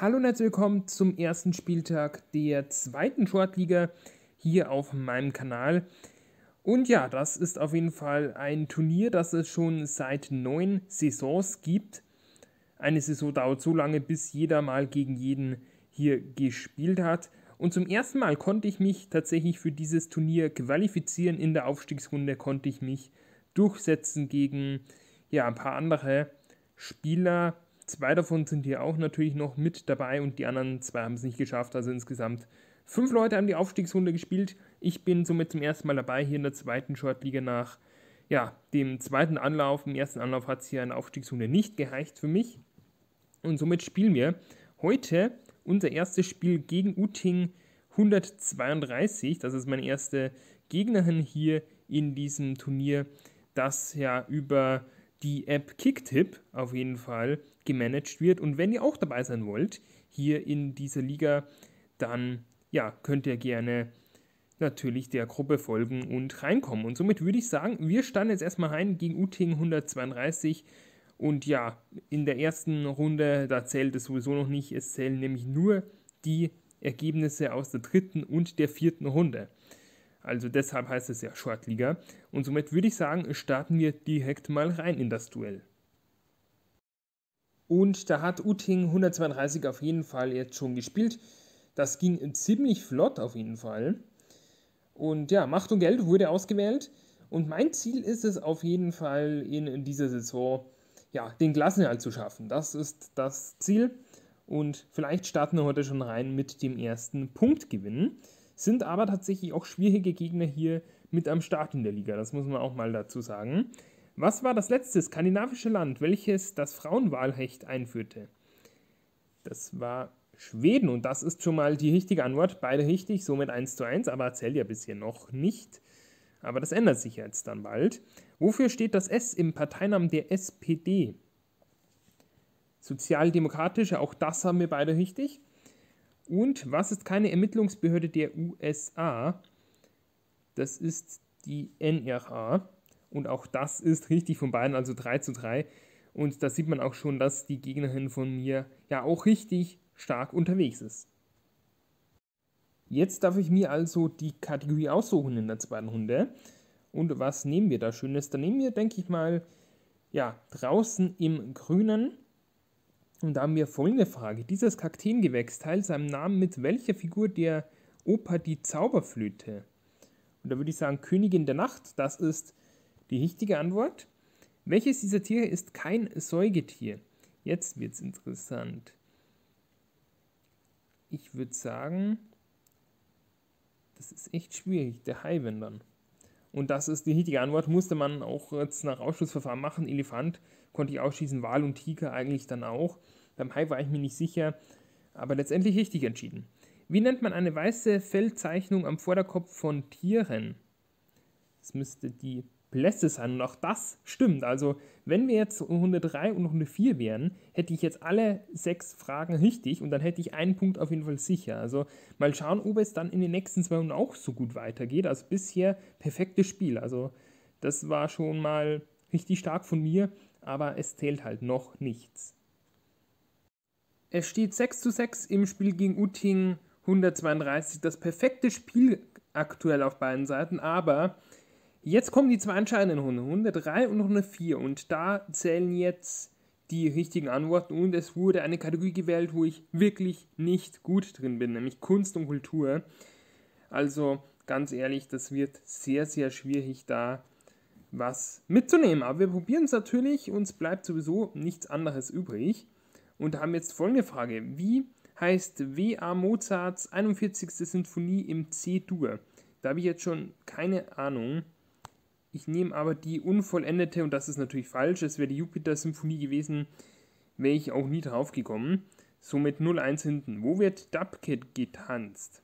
Hallo und herzlich willkommen zum ersten Spieltag der zweiten Sportliga hier auf meinem Kanal. Und ja, das ist auf jeden Fall ein Turnier, das es schon seit neun Saisons gibt. Eine Saison dauert so lange, bis jeder mal gegen jeden hier gespielt hat. Und zum ersten Mal konnte ich mich tatsächlich für dieses Turnier qualifizieren. In der Aufstiegsrunde konnte ich mich durchsetzen gegen ja, ein paar andere Spieler Zwei davon sind hier auch natürlich noch mit dabei und die anderen zwei haben es nicht geschafft. Also insgesamt fünf Leute haben die Aufstiegsrunde gespielt. Ich bin somit zum ersten Mal dabei hier in der zweiten Shortliga nach ja, dem zweiten Anlauf. Im ersten Anlauf hat es hier eine Aufstiegshunde nicht gereicht für mich. Und somit spielen wir heute unser erstes Spiel gegen Uting 132. Das ist meine erste Gegnerin hier in diesem Turnier, das ja über die App Kicktip auf jeden Fall gemanagt wird. Und wenn ihr auch dabei sein wollt, hier in dieser Liga, dann ja, könnt ihr gerne natürlich der Gruppe folgen und reinkommen. Und somit würde ich sagen, wir standen jetzt erstmal rein gegen Uting 132. Und ja, in der ersten Runde, da zählt es sowieso noch nicht. Es zählen nämlich nur die Ergebnisse aus der dritten und der vierten Runde. Also deshalb heißt es ja Shortliga. Und somit würde ich sagen, starten wir direkt mal rein in das Duell. Und da hat Uting 132 auf jeden Fall jetzt schon gespielt. Das ging ziemlich flott auf jeden Fall. Und ja, Macht und Geld wurde ausgewählt. Und mein Ziel ist es auf jeden Fall in dieser Saison, ja, den Klassenerhalt zu schaffen. Das ist das Ziel. Und vielleicht starten wir heute schon rein mit dem ersten Punktgewinn sind aber tatsächlich auch schwierige Gegner hier mit am Start in der Liga. Das muss man auch mal dazu sagen. Was war das letzte skandinavische Land, welches das Frauenwahlrecht einführte? Das war Schweden und das ist schon mal die richtige Antwort. Beide richtig, somit 1 zu 1, aber zählt ja bisher noch nicht. Aber das ändert sich jetzt dann bald. Wofür steht das S im Parteinamen der SPD? Sozialdemokratische, auch das haben wir beide richtig. Und was ist keine Ermittlungsbehörde der USA? Das ist die NRA. Und auch das ist richtig von beiden, also 3 zu 3. Und da sieht man auch schon, dass die Gegnerin von mir ja auch richtig stark unterwegs ist. Jetzt darf ich mir also die Kategorie aussuchen in der zweiten Runde. Und was nehmen wir da Schönes? Da nehmen wir, denke ich mal, ja, draußen im Grünen und da haben wir folgende Frage. Dieses Kakteengewächs teilt seinen Namen mit welcher Figur der Opa die Zauberflöte? Und da würde ich sagen, Königin der Nacht, das ist die richtige Antwort. Welches dieser Tiere ist kein Säugetier? Jetzt wird es interessant. Ich würde sagen, das ist echt schwierig, der Hai, wenn dann. Und das ist die richtige Antwort, musste man auch jetzt nach Ausschlussverfahren machen. Elefant konnte ich ausschießen, Wal und Tiger eigentlich dann auch. Beim Hai war ich mir nicht sicher, aber letztendlich richtig entschieden. Wie nennt man eine weiße Fellzeichnung am Vorderkopf von Tieren? Das müsste die Blässe sein. Und auch das stimmt. Also, wenn wir jetzt Runde 3 und Runde 4 wären, hätte ich jetzt alle sechs Fragen richtig und dann hätte ich einen Punkt auf jeden Fall sicher. Also, mal schauen, ob es dann in den nächsten zwei Runden auch so gut weitergeht. Also, bisher perfektes Spiel. Also, das war schon mal richtig stark von mir aber es zählt halt noch nichts. Es steht 6 zu 6 im Spiel gegen Uting 132, das perfekte Spiel aktuell auf beiden Seiten, aber jetzt kommen die zwei entscheidenden Hunde, 103 und 104 und da zählen jetzt die richtigen Antworten und es wurde eine Kategorie gewählt, wo ich wirklich nicht gut drin bin, nämlich Kunst und Kultur. Also ganz ehrlich, das wird sehr, sehr schwierig da was mitzunehmen. Aber wir probieren es natürlich, uns bleibt sowieso nichts anderes übrig. Und haben jetzt folgende Frage. Wie heißt W.A. Mozarts 41. Sinfonie im C-Dur? Da habe ich jetzt schon keine Ahnung. Ich nehme aber die unvollendete, und das ist natürlich falsch, es wäre die Jupiter-Symphonie gewesen, wäre ich auch nie drauf gekommen. Somit 0-1 hinten. Wo wird Dubkit getanzt?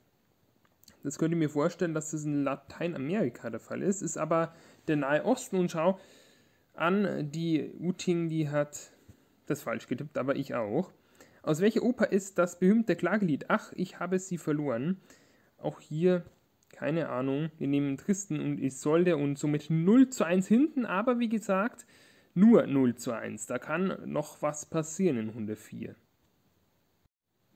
Das könnte ich mir vorstellen, dass das in Lateinamerika der Fall ist. Ist aber der Nahe Osten und schau an, die Uting, die hat das falsch getippt, aber ich auch. Aus welcher Oper ist das berühmte Klagelied? Ach, ich habe sie verloren. Auch hier keine Ahnung. Wir nehmen Tristan und Isolde und somit 0 zu 1 hinten, aber wie gesagt, nur 0 zu 1. Da kann noch was passieren in 104. 4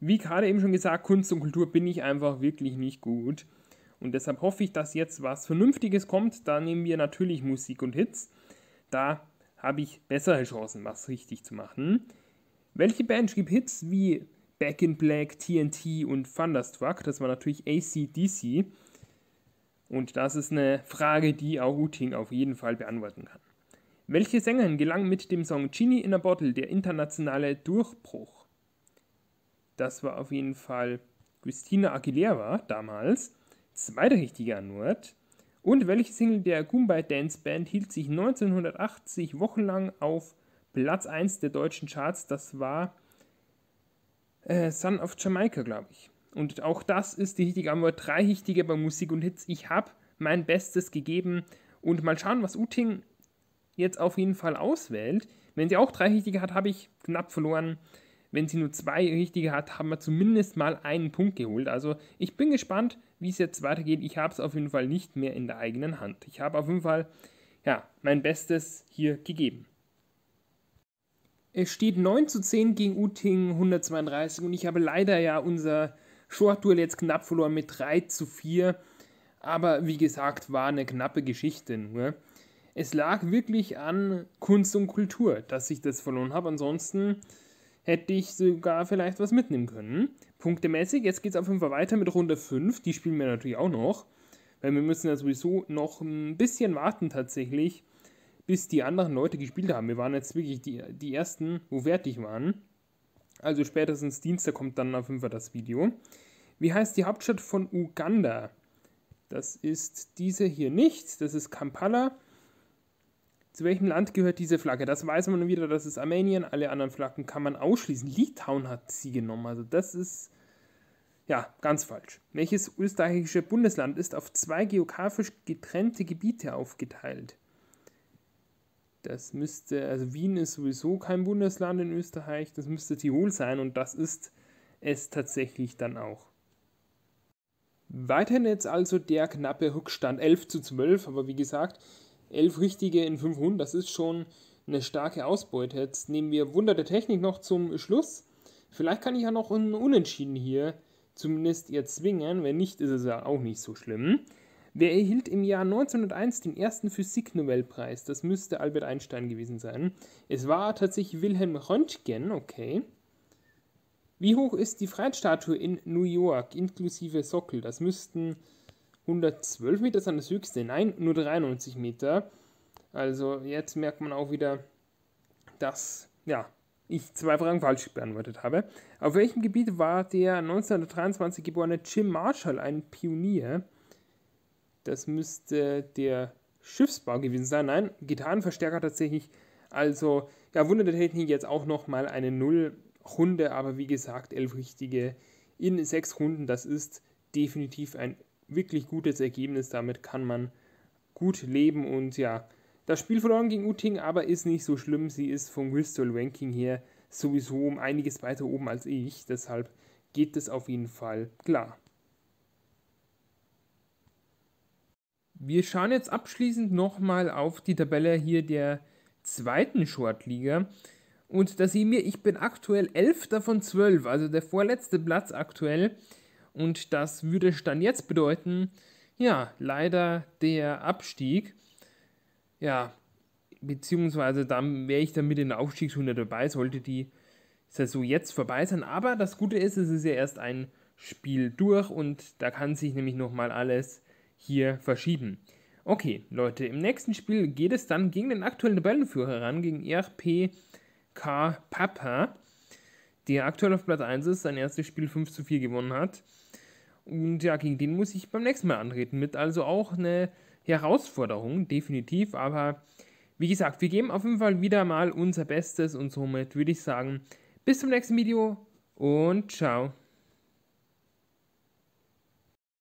wie gerade eben schon gesagt, Kunst und Kultur bin ich einfach wirklich nicht gut. Und deshalb hoffe ich, dass jetzt was Vernünftiges kommt. Da nehmen wir natürlich Musik und Hits. Da habe ich bessere Chancen, was richtig zu machen. Welche Band schrieb Hits wie Back in Black, TNT und Thunderstruck? Das war natürlich ACDC. Und das ist eine Frage, die auch Uting auf jeden Fall beantworten kann. Welche Sängerin gelang mit dem Song Genie in a Bottle der internationale Durchbruch? Das war auf jeden Fall Christina Aguilera damals, zweite richtige Antwort. Und welche Single der Kumbay Dance Band hielt sich 1980 wochenlang auf Platz 1 der deutschen Charts? Das war äh, Son of Jamaica, glaube ich. Und auch das ist die richtige Antwort. Drei richtige bei Musik und Hits. Ich habe mein Bestes gegeben. Und mal schauen, was Uting jetzt auf jeden Fall auswählt. Wenn sie auch drei richtige hat, habe ich knapp verloren wenn sie nur zwei richtige hat, haben wir zumindest mal einen Punkt geholt. Also ich bin gespannt, wie es jetzt weitergeht. Ich habe es auf jeden Fall nicht mehr in der eigenen Hand. Ich habe auf jeden Fall ja, mein Bestes hier gegeben. Es steht 9 zu 10 gegen Uting 132 und ich habe leider ja unser short duel jetzt knapp verloren mit 3 zu 4. Aber wie gesagt, war eine knappe Geschichte nur. Es lag wirklich an Kunst und Kultur, dass ich das verloren habe. Ansonsten hätte ich sogar vielleicht was mitnehmen können. Punktemäßig, jetzt geht es auf jeden Fall weiter mit Runde 5. Die spielen wir natürlich auch noch. Weil wir müssen ja sowieso noch ein bisschen warten tatsächlich, bis die anderen Leute gespielt haben. Wir waren jetzt wirklich die, die ersten, wo fertig waren. Also spätestens Dienstag kommt dann auf jeden Fall das Video. Wie heißt die Hauptstadt von Uganda? Das ist diese hier nicht. Das ist Kampala. Zu welchem Land gehört diese Flagge? Das weiß man wieder, das ist Armenien. Alle anderen Flaggen kann man ausschließen. Litauen hat sie genommen. Also das ist ja ganz falsch. Welches österreichische Bundesland ist auf zwei geografisch getrennte Gebiete aufgeteilt? Das müsste, also Wien ist sowieso kein Bundesland in Österreich, das müsste Tirol sein und das ist es tatsächlich dann auch. Weiterhin jetzt also der knappe Rückstand 11 zu 12, aber wie gesagt, elf richtige in fünf Runden, das ist schon eine starke Ausbeute. Jetzt nehmen wir Wunder der Technik noch zum Schluss. Vielleicht kann ich ja noch einen Unentschieden hier zumindest erzwingen. Wenn nicht, ist es ja auch nicht so schlimm. Wer erhielt im Jahr 1901 den ersten Physiknobelpreis? Das müsste Albert Einstein gewesen sein. Es war tatsächlich Wilhelm Röntgen, okay. Wie hoch ist die Freiheitsstatue in New York inklusive Sockel? Das müssten 112 Meter sind das höchste. Nein, nur 93 Meter. Also jetzt merkt man auch wieder, dass ja, ich zwei Fragen falsch beantwortet habe. Auf welchem Gebiet war der 1923 geborene Jim Marshall ein Pionier? Das müsste der Schiffsbau gewesen sein. Nein, Gitarrenverstärker tatsächlich. Also, ja, Wunder der Technik jetzt auch nochmal eine Null Runde, aber wie gesagt, elf richtige in sechs Runden. Das ist definitiv ein wirklich gutes Ergebnis. Damit kann man gut leben und ja, das Spiel verloren gegen Uting, aber ist nicht so schlimm. Sie ist vom Whistle Ranking her sowieso um einiges weiter oben als ich. Deshalb geht es auf jeden Fall klar. Wir schauen jetzt abschließend nochmal auf die Tabelle hier der zweiten Shortliga. Und da sehen wir, ich bin aktuell 11 von 12, also der vorletzte Platz aktuell. Und das würde dann jetzt bedeuten, ja, leider der Abstieg. Ja, beziehungsweise dann wäre ich dann mit in der Aufstiegsrunde dabei, sollte die Saison jetzt vorbei sein. Aber das Gute ist, es ist ja erst ein Spiel durch und da kann sich nämlich nochmal alles hier verschieben. Okay, Leute, im nächsten Spiel geht es dann gegen den aktuellen Tabellenführer ran, gegen RPK Papa der aktuell auf Platz 1 ist, sein erstes Spiel 5 zu 4 gewonnen hat. Und ja, gegen den muss ich beim nächsten Mal antreten. Mit also auch eine Herausforderung, definitiv. Aber wie gesagt, wir geben auf jeden Fall wieder mal unser Bestes und somit würde ich sagen, bis zum nächsten Video und ciao.